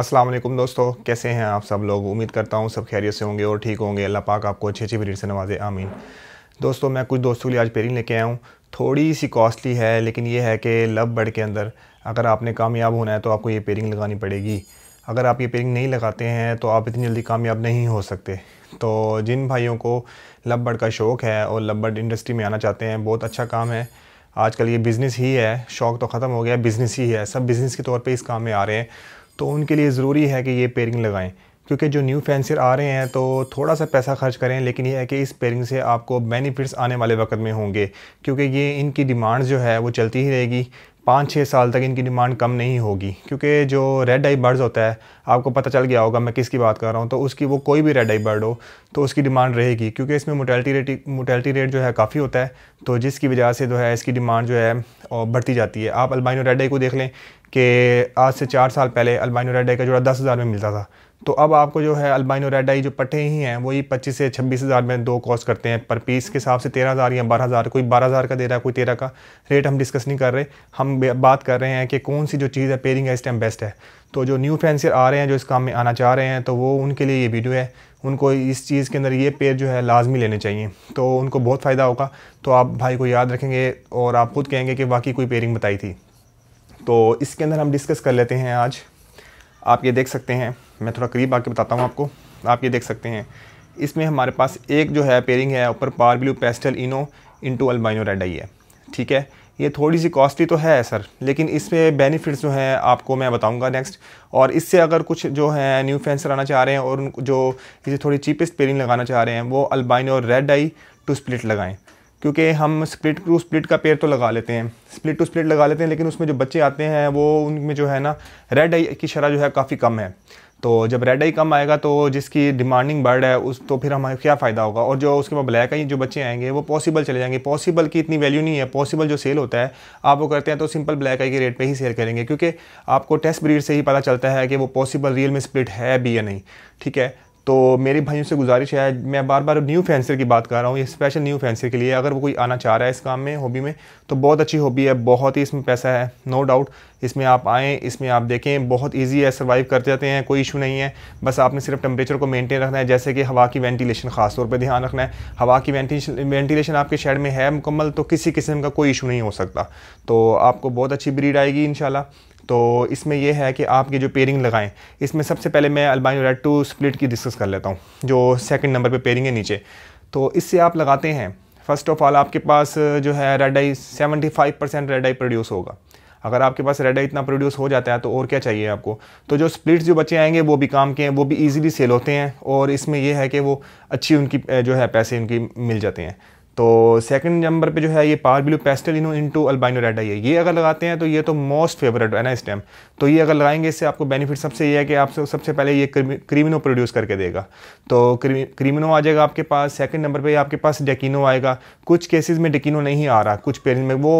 असलम दोस्तों कैसे हैं आप सब लोग उम्मीद करता हूँ सब खैरियत से होंगे और ठीक होंगे अल्लाह पाक आपको अच्छी अच्छी ब्रीड से नवाजे आमीन दोस्तों मैं कुछ दोस्तों के लिए आज पेरिंग लेके आया हूँ थोड़ी सी कॉस्टली है लेकिन ये है कि लब बर्ड के अंदर अगर आपने कामयाब होना है तो आपको ये पेरिंग लगानी पड़ेगी अगर आप ये पेरिंग नहीं लगाते हैं तो आप इतनी जल्दी कामयाब नहीं हो सकते तो जिन भाइयों को लब बर्ड का शौक़ है और लब बर्ड इंडस्ट्री में आना चाहते हैं बहुत अच्छा काम है आजकल ये बिज़नेस ही है शौक़ तो ख़त्म हो गया बिज़नेस ही है सब बिज़नेस के तौर पे इस काम में आ रहे हैं तो उनके लिए ज़रूरी है कि ये पेयरिंग लगाएं क्योंकि जो न्यू फैंसर आ रहे हैं तो थोड़ा सा पैसा खर्च करें लेकिन यह है कि इस पेयरिंग से आपको बेनिफिट्स आने वाले वक्त में होंगे क्योंकि ये इनकी डिमांड जो है वो चलती ही रहेगी पाँच छः साल तक इनकी डिमांड कम नहीं होगी क्योंकि जो रेड आई बर्ड्स होता है आपको पता चल गया होगा मैं किसकी बात कर रहा हूँ तो उसकी वो कोई भी रेड आई बर्ड हो तो उसकी डिमांड रहेगी क्योंकि इसमें मोटेलिटी रेट मोटेलिटी रेट जो है काफ़ी होता है तो जिसकी वजह से जो है इसकी डिमांड जो है बढ़ती जाती है आप अल्बाइनो रेड आई को देख लें कि आज से चार साल पहले अल्बाइनो रेड आई का जोड़ा दस हज़ार में मिलता था तो अब आपको जो है अल्बाइनो रेड आई जो पट्टे ही हैं वही पच्चीस से छब्बीस हज़ार में दो कॉस्ट करते हैं पर पीस के हिसाब से तेरह हज़ार या बारह हज़ार कोई बारह हज़ार का दे रहा है कोई तेरह का रेट हम डिस्कस नहीं कर रहे हम बात कर रहे हैं कि कौन सी जो चीज़ है पेयरिंग है इस टाइम बेस्ट है तो जो न्यू फैंसियर आ रहे हैं जो इस काम में आना चाह रहे हैं तो वो उनके लिए ये वीडियो है उनको इस चीज़ के अंदर ये पेयर जो है लाजमी लेने चाहिए तो उनको बहुत फ़ायदा होगा तो आप भाई को याद रखेंगे और आप खुद कहेंगे कि वाकई कोई पेयरिंग बताई थी तो इसके अंदर हम डिस्कस कर लेते हैं आज आप ये देख सकते हैं मैं थोड़ा करीब आके बताता हूँ आपको आप ये देख सकते हैं इसमें हमारे पास एक जो है पेयरिंग है ऊपर पार ब्लू पेस्टल इनो इंटू अल्बाइनो रेड आई है ठीक है ये थोड़ी सी कॉस्टली तो है सर लेकिन इसमें बेनिफिट्स जो हैं आपको मैं बताऊंगा नेक्स्ट और इससे अगर कुछ जो है न्यू फैंसर आना चाह रहे हैं और उनको जो इसे थोड़ी चीपेस्ट पेयरिंग लगाना चाह रहे हैं वो albino red eye to split लगाएं क्योंकि हम स्प्लिट टू स्प्लिट का पेयर तो लगा लेते हैं स्प्लिट टू स्प्लिट लगा लेते हैं लेकिन उसमें जो बच्चे आते हैं वो उनमें जो है ना रेड आई की शरह जो है काफ़ी कम है तो जब रेड आई कम आएगा तो जिसकी डिमांडिंग बर्ड है उस तो फिर हमें क्या फ़ायदा होगा और जो उसके बाद ब्लैक आई जो बच्चे आएंगे वो पॉसिबल चले जाएंगे पॉसिबल की इतनी वैल्यू नहीं है पॉसिबल जो सेल होता है आप वो करते हैं तो सिंपल ब्लैक आई के रेट पे ही सेल करेंगे क्योंकि आपको टेस्ट ब्रीड से ही पता चलता है कि वो पॉसिबल रियल में स्प्लिट है भी या नहीं ठीक है तो मेरे भाइयों से गुजारिश है मैं बार बार न्यू फैंसर की बात कर रहा हूँ ये स्पेशल न्यू फैंसर के लिए अगर वो कोई आना चाह रहा है इस काम में हॉबी में तो बहुत अच्छी हॉबी है बहुत ही इसमें पैसा है नो डाउट इसमें आप आएँ इसमें आप देखें बहुत ईजी है सर्वाइव कर जाते हैं कोई इशू नहीं है बस आपने सिर्फ टेम्परेचर को मेनटेन रखना है जैसे कि हवा की वेंटिलेशन खास तौर पर ध्यान रखना है हवा की वेंटिलेशन आपके शेड में है मुकम्मल तो किसी किस्म का कोई इशू नहीं हो सकता तो आपको बहुत अच्छी ब्रीड आएगी इन तो इसमें यह है कि आपकी जो पेयरिंग लगाएं इसमें सबसे पहले मैं अल्बाइन रेड टू स्प्लिट की डिस्कस कर लेता हूँ जो सेकंड नंबर पे पेयरिंग है नीचे तो इससे आप लगाते हैं फर्स्ट ऑफ ऑल आपके पास जो है red eye seventy five percent red eye produce होगा अगर आपके पास रेड आई इतना प्रोड्यूस हो जाता है तो और क्या चाहिए आपको तो जो स्प्लिट्स जो बच्चे आएंगे वो भी काम के हैं वो भी ईजिली सेल होते हैं और इसमें यह है कि वो अच्छी उनकी जो है पैसे उनकी मिल जाते हैं तो सेकंड नंबर पे जो है ये पावर ब्लू पेस्टल इनो इनटू अल्बाइनो रेड आई है ये अगर लगाते हैं तो ये तो मोस्ट फेवरेट है ना इस टाइम तो ये अगर लगाएंगे इससे आपको बेनिफिट सबसे ये है कि आप सबसे पहले ये क्रीमिनो प्रोड्यूस करके देगा तो क्रीमिनो आ जाएगा आपके पास सेकंड नंबर पर आपके पास डेकिनो आएगा कुछ केसेज में डेकिनो नहीं आ रहा कुछ पेरेंट में वो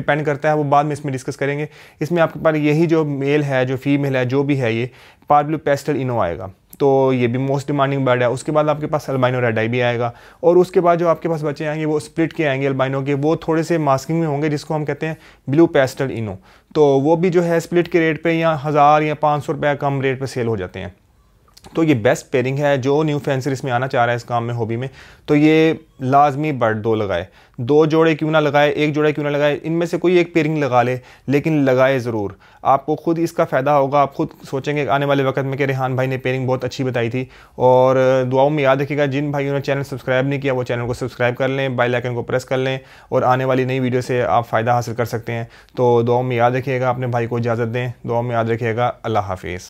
डिपेंड करता है वो बाद में इसमें डिस्कस करेंगे इसमें आपके पास यही जो मेल है जो फीमेल है जो भी है ये पावर ब्लू पेस्टल इनो आएगा तो ये भी मोस्ट डिमांडिंग बर्ड है उसके बाद आपके पास अल्बाइनो रेडाई भी आएगा और उसके बाद जो आपके पास बच्चे आएंगे वो स्प्लिट के आएंगे अल्बाइनो के वो थोड़े से मास्किंग में होंगे जिसको हम कहते हैं ब्लू पेस्टल इनो तो वो भी जो है स्प्लिट के रेट पर या हज़ार या पाँच सौ रुपये कम रेट पर सेल हो जाते हैं तो ये बेस्ट पेयरिंग है जो न्यू फैंसर इसमें आना चाह रहा है इस काम में हॉबी में तो ये लाजमी बर्ड दो लगाए दो जोड़े क्यों ना लगाए एक जोड़े क्यों ना लगाए इनमें से कोई एक पेयरिंग लगा ले लेकिन लगाए ज़रूर आपको खुद इसका फ़ायदा होगा आप खुद सोचेंगे आने वाले वक्त में कि रेहान भाई ने पेयरिंग बहुत अच्छी बताई थी और दुआओं में याद रखिएगा जिन भाइयों ने चैनल सब्सक्राइब नहीं किया वो चैनल को सब्सक्राइब कर लें बाइलाइकन को प्रेस कर लें और आने वाली नई वीडियो से आप फ़ायदा हासिल कर सकते हैं तो दुआओं में याद रखिएगा अपने भाई को इजाज़त दें दुआओं में याद रखिएगा अल्लाह हाफिज़